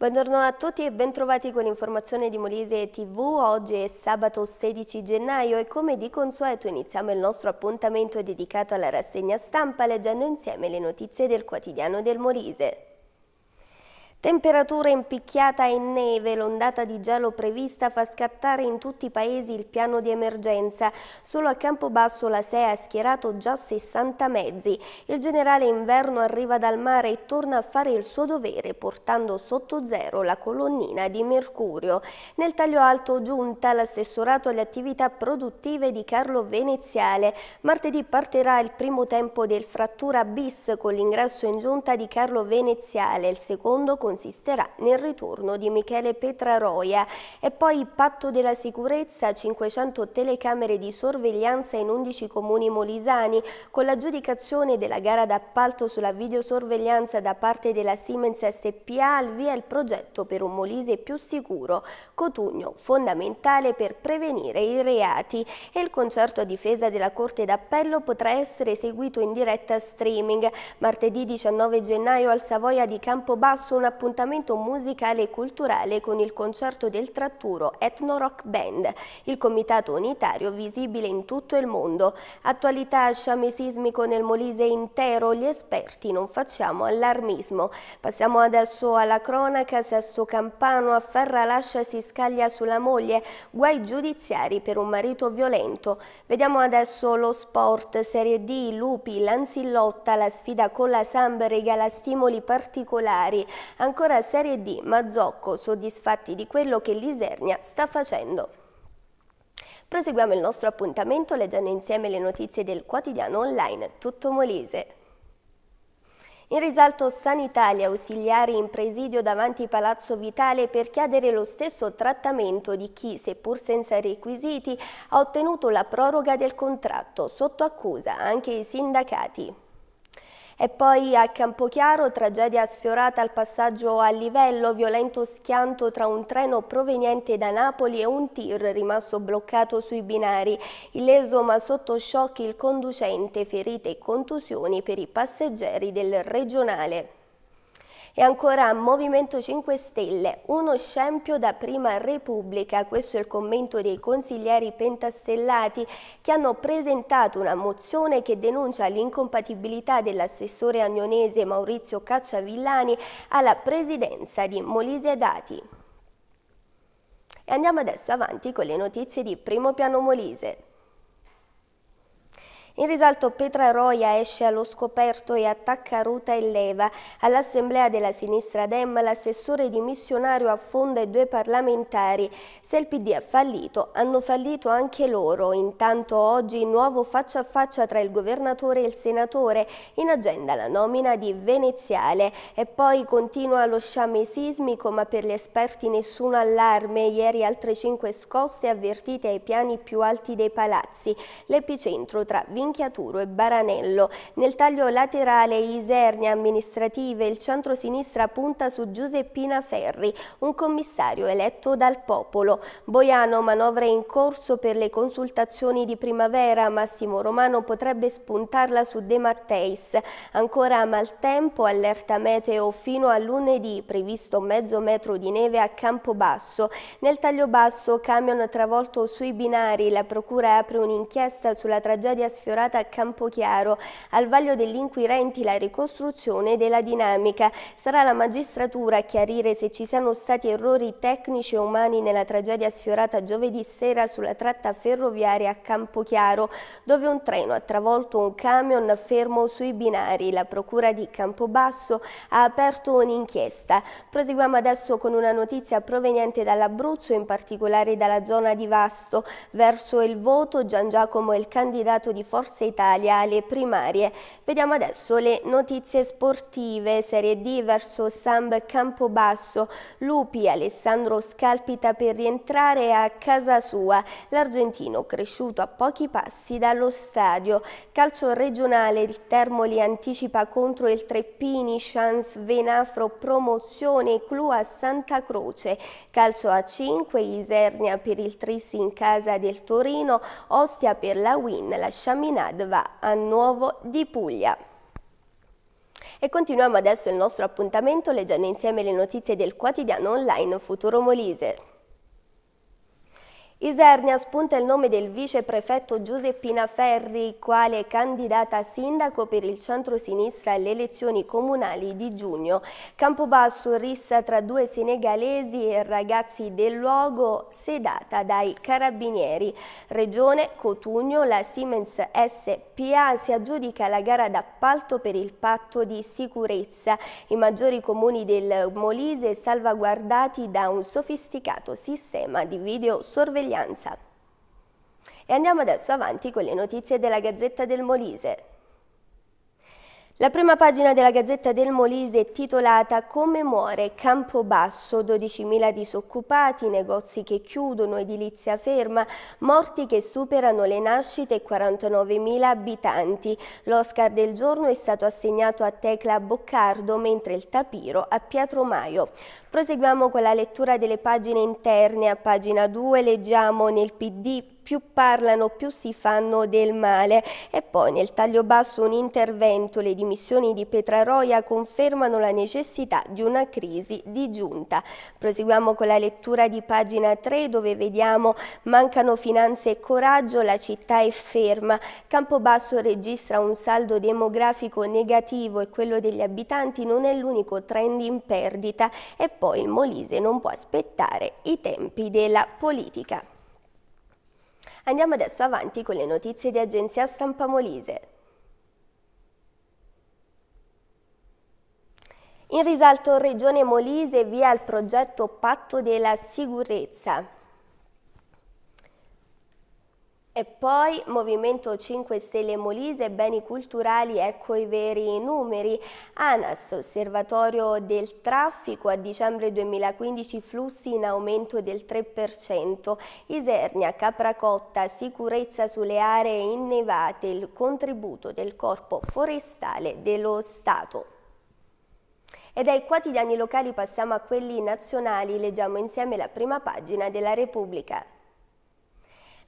Buongiorno a tutti e bentrovati con l'informazione di Molise TV. Oggi è sabato 16 gennaio e come di consueto iniziamo il nostro appuntamento dedicato alla rassegna stampa leggendo insieme le notizie del quotidiano del Molise. Temperatura impicchiata e neve, l'ondata di gelo prevista fa scattare in tutti i paesi il piano di emergenza. Solo a Campobasso la SEA ha schierato già 60 mezzi. Il generale inverno arriva dal mare e torna a fare il suo dovere portando sotto zero la colonnina di mercurio. Nel taglio alto giunta l'assessorato alle attività produttive di Carlo Veneziale. Martedì partirà il primo tempo del frattura bis con l'ingresso in giunta di Carlo Veneziale, il secondo con consisterà nel ritorno di Michele Petraroia e poi patto della sicurezza 500 telecamere di sorveglianza in 11 comuni molisani con l'aggiudicazione della gara d'appalto sulla videosorveglianza da parte della Siemens SPA al via il progetto per un Molise più sicuro, cotugno fondamentale per prevenire i reati e il concerto a difesa della Corte d'Appello potrà essere seguito in diretta streaming. Martedì 19 gennaio al Savoia di Campobasso una appuntamento musicale e culturale con il concerto del Tratturo Ethno Rock Band, il comitato unitario visibile in tutto il mondo. Attualità, sciame sismico nel Molise intero, gli esperti, non facciamo allarmismo. Passiamo adesso alla cronaca, Sesto Campano, a lascia si scaglia sulla moglie, guai giudiziari per un marito violento. Vediamo adesso lo sport, Serie D, Lupi, Lanzillotta, la sfida con la Samb regala stimoli particolari. Ancora Serie D, Mazzocco soddisfatti di quello che l'Isernia sta facendo. Proseguiamo il nostro appuntamento leggendo insieme le notizie del quotidiano online Tutto Molise. In risalto Sanitalia, ausiliari in presidio davanti Palazzo Vitale per chiedere lo stesso trattamento di chi, seppur senza requisiti, ha ottenuto la proroga del contratto, sotto accusa anche i sindacati. E poi a Campochiaro, tragedia sfiorata al passaggio a livello, violento schianto tra un treno proveniente da Napoli e un tir rimasto bloccato sui binari. Illeso ma sotto shock il conducente, ferite e contusioni per i passeggeri del regionale. E ancora Movimento 5 Stelle, uno scempio da prima Repubblica, questo è il commento dei consiglieri pentastellati che hanno presentato una mozione che denuncia l'incompatibilità dell'assessore agnonese Maurizio Cacciavillani alla presidenza di Molise Dati. E andiamo adesso avanti con le notizie di Primo Piano Molise. In risalto Petra Roia esce allo scoperto e attacca Ruta e Leva. All'assemblea della sinistra Dem l'assessore dimissionario affonda i due parlamentari. Se il PD ha fallito, hanno fallito anche loro. Intanto oggi nuovo faccia a faccia tra il governatore e il senatore. In agenda la nomina di Veneziale. E poi continua lo sciame sismico ma per gli esperti nessun allarme. Ieri altre cinque scosse avvertite ai piani più alti dei palazzi. L'epicentro tra Vincenzo Inchiaturo e Baranello. Nel taglio laterale Isernia amministrative il centro-sinistra punta su Giuseppina Ferri, un commissario eletto dal popolo. Boiano manovre in corso per le consultazioni di primavera, Massimo Romano potrebbe spuntarla su De Matteis. Ancora maltempo, allerta meteo fino a lunedì, previsto mezzo metro di neve a Campobasso. Nel taglio basso camion travolto sui binari, la procura apre un'inchiesta sulla tragedia sfiorata Maggiorata a Campochiaro. Al vaglio degli inquirenti la ricostruzione della dinamica. Sarà la magistratura a chiarire se ci siano stati errori tecnici e umani nella tragedia sfiorata giovedì sera sulla tratta ferroviaria a Campochiaro, dove un treno ha travolto un camion fermo sui binari. La procura di Campobasso ha aperto un'inchiesta. Proseguiamo adesso con una notizia proveniente dall'Abruzzo, in particolare dalla zona di Vasto. Verso il voto Gian Giacomo è il candidato di Forza Forza Italia alle primarie. Vediamo adesso le notizie sportive, Serie D verso Samb Campobasso, Lupi Alessandro scalpita per rientrare a casa sua, l'argentino cresciuto a pochi passi dallo stadio, calcio regionale, il Termoli anticipa contro il Treppini, Chance Venafro promozione, Clou a Santa Croce, calcio a 5, Isernia per il Trissi in casa del Torino, Ostia per la Win, lasciami Minad va a Nuovo di Puglia. E continuiamo adesso il nostro appuntamento leggendo insieme le notizie del quotidiano online Futuro Molise. Isernia spunta il nome del viceprefetto Giuseppina Ferri, quale candidata sindaco per il centro-sinistra alle elezioni comunali di giugno. Campobasso rissa tra due senegalesi e ragazzi del luogo, sedata dai carabinieri. Regione Cotugno, la Siemens SPA si aggiudica la gara d'appalto per il patto di sicurezza. I maggiori comuni del Molise salvaguardati da un sofisticato sistema di videosorveglianza disuguaglianza. E andiamo adesso avanti con le notizie della Gazzetta del Molise. La prima pagina della Gazzetta del Molise è titolata Come muore Campobasso, 12.000 disoccupati, negozi che chiudono, edilizia ferma, morti che superano le nascite e 49.000 abitanti. L'Oscar del giorno è stato assegnato a Tecla Boccardo, mentre il tapiro a Pietro Maio. Proseguiamo con la lettura delle pagine interne. A pagina 2 leggiamo nel PD più parlano più si fanno del male. E poi nel taglio basso un intervento, le dimissioni di Petraroia confermano la necessità di una crisi di giunta. Proseguiamo con la lettura di pagina 3 dove vediamo mancano finanze e coraggio, la città è ferma. Campobasso registra un saldo demografico negativo e quello degli abitanti non è l'unico trend in perdita e poi il Molise non può aspettare i tempi della politica. Andiamo adesso avanti con le notizie di agenzia stampa molise. In risalto Regione Molise via il progetto Patto della Sicurezza. E poi Movimento 5 Stelle Molise, beni culturali, ecco i veri numeri. ANAS, osservatorio del traffico, a dicembre 2015 flussi in aumento del 3%. Isernia, Capracotta, sicurezza sulle aree innevate, il contributo del Corpo Forestale dello Stato. E dai quotidiani locali passiamo a quelli nazionali, leggiamo insieme la prima pagina della Repubblica.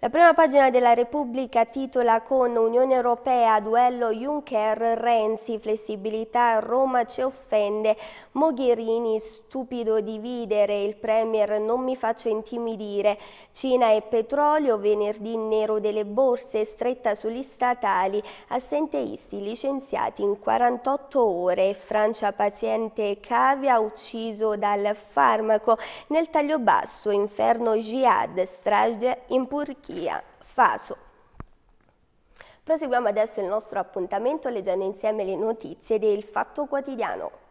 La prima pagina della Repubblica titola con Unione Europea duello Juncker-Renzi, flessibilità Roma ci offende, Mogherini stupido dividere, il Premier non mi faccio intimidire, Cina e petrolio, venerdì nero delle borse, stretta sugli statali, assenteisti licenziati in 48 ore, Francia paziente cavia ucciso dal farmaco, nel taglio basso inferno Jihad, strage in Turchia. Chia Faso. Proseguiamo adesso il nostro appuntamento leggendo insieme le notizie del Fatto Quotidiano.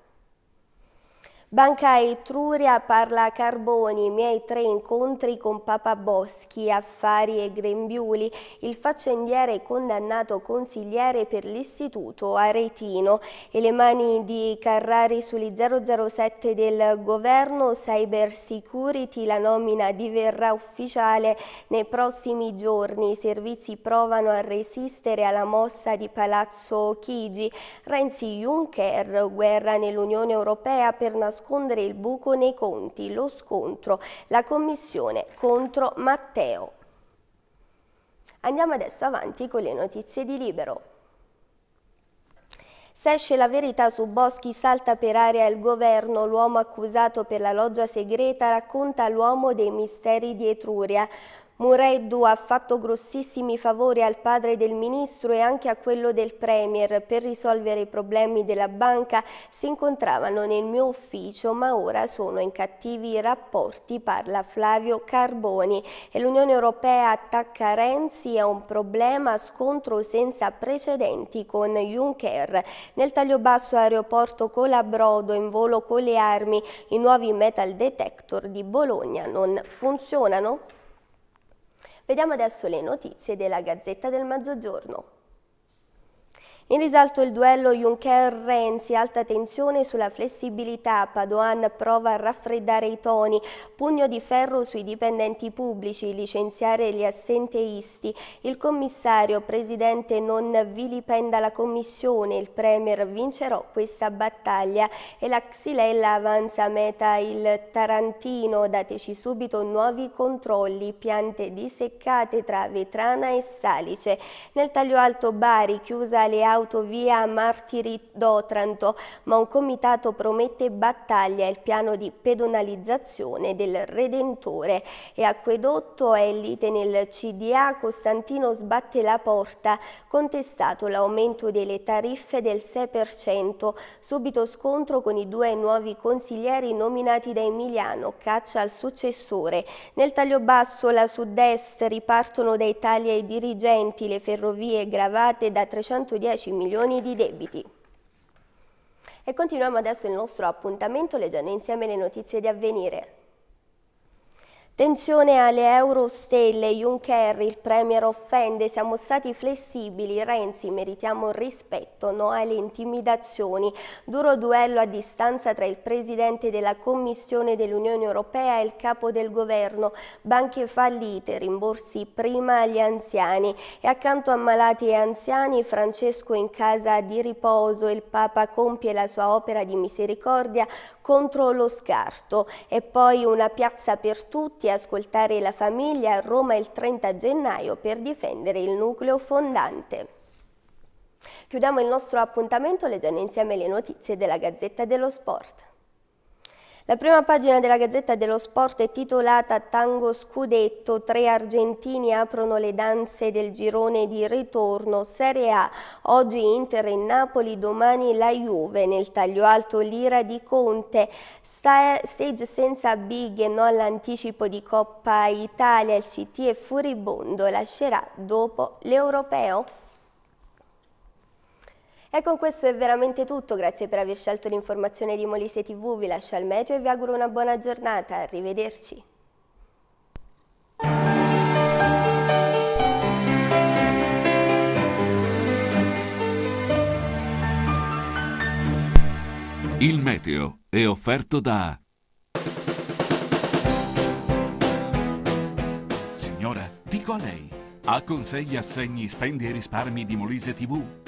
Banca Etruria parla Carboni, miei tre incontri con Papa Boschi, Affari e Grembiuli, il faccendiere condannato consigliere per l'istituto Aretino e le mani di Carrari sugli 007 del governo, Cyber Security, la nomina diverrà ufficiale nei prossimi giorni, i servizi provano a resistere alla mossa di Palazzo Chigi, Renzi Juncker, guerra nell'Unione Europea per nascondere nascondere il buco nei conti, lo scontro, la commissione contro Matteo. Andiamo adesso avanti con le notizie di Libero. Se esce la verità su Boschi, salta per aria il governo. L'uomo accusato per la loggia segreta racconta l'uomo dei misteri di Etruria. Mureddu ha fatto grossissimi favori al padre del ministro e anche a quello del premier. Per risolvere i problemi della banca si incontravano nel mio ufficio ma ora sono in cattivi rapporti, parla Flavio Carboni. E l'Unione Europea attacca Renzi a un problema scontro senza precedenti con Juncker. Nel taglio basso aeroporto Colabrodo in volo con le armi i nuovi metal detector di Bologna non funzionano? Vediamo adesso le notizie della Gazzetta del Mezzogiorno. In risalto il duello Juncker-Renzi, alta tensione sulla flessibilità, Padoan prova a raffreddare i toni, pugno di ferro sui dipendenti pubblici, licenziare gli assenteisti, il commissario presidente non vilipenda la commissione, il Premier vincerò questa battaglia e la Xilella avanza a meta il Tarantino, dateci subito nuovi controlli, piante disseccate tra vetrana e salice. Nel taglio alto Bari chiusa le auto autovia Martiri d'Otranto, ma un comitato promette battaglia il piano di pedonalizzazione del Redentore. E acquedotto è lite nel CDA, Costantino sbatte la porta, contestato l'aumento delle tariffe del 6%, subito scontro con i due nuovi consiglieri nominati da Emiliano, caccia al successore. Nel taglio basso la sud-est ripartono dai tagli ai dirigenti, le ferrovie gravate da 310 15 milioni di debiti. E continuiamo adesso il nostro appuntamento leggendo insieme le notizie di avvenire. Tensione alle Eurostelle, Juncker, il Premier offende, siamo stati flessibili, Renzi meritiamo rispetto, no alle intimidazioni. Duro duello a distanza tra il Presidente della Commissione dell'Unione Europea e il Capo del Governo, banche fallite, rimborsi prima agli anziani. E accanto a malati e anziani, Francesco in casa di riposo, il Papa compie la sua opera di misericordia contro lo scarto. E poi una piazza per tutti ascoltare la famiglia a Roma il 30 gennaio per difendere il nucleo fondante. Chiudiamo il nostro appuntamento leggendo insieme le notizie della Gazzetta dello Sport. La prima pagina della Gazzetta dello Sport è titolata Tango Scudetto, tre argentini aprono le danze del girone di ritorno Serie A, oggi Inter e Napoli, domani la Juve, nel taglio alto l'ira di Conte, stage senza big e non all'anticipo di Coppa Italia, il CT è furibondo, lascerà dopo l'Europeo. E con questo è veramente tutto, grazie per aver scelto l'informazione di Molise TV, vi lascio al meteo e vi auguro una buona giornata, arrivederci. Il meteo è offerto da... Signora, dico a lei, ha con assegni spendi e risparmi di Molise TV?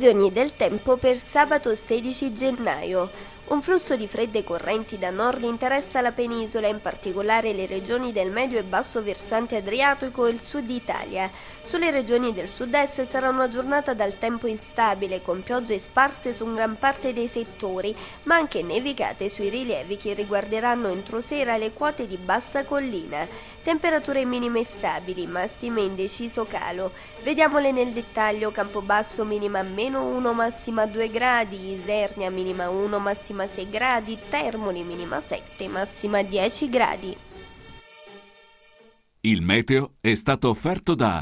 Previsioni del tempo per sabato 16 gennaio. Un flusso di fredde correnti da nord interessa la penisola, in particolare le regioni del medio e basso versante adriatico e il sud Italia. Sulle regioni del sud-est sarà una giornata dal tempo instabile, con piogge sparse su gran parte dei settori, ma anche nevicate sui rilievi che riguarderanno entro sera le quote di bassa collina. Temperature minime stabili, massime in deciso calo. Vediamole nel dettaglio, Campobasso minima meno 1, massima 2 gradi, Isernia minima 1, massima 6 gradi, Termoli minima 7, massima 10 gradi. Il meteo è stato offerto da...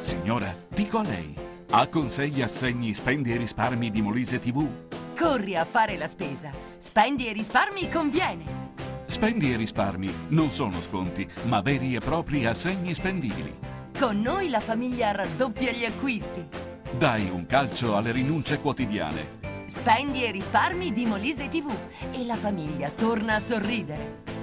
Signora, dico a lei, A consigli assegni, spendi e risparmi di Molise TV? Corri a fare la spesa. Spendi e risparmi conviene. Spendi e risparmi non sono sconti, ma veri e propri assegni spendibili. Con noi la famiglia raddoppia gli acquisti. Dai un calcio alle rinunce quotidiane. Spendi e risparmi di Molise TV e la famiglia torna a sorridere.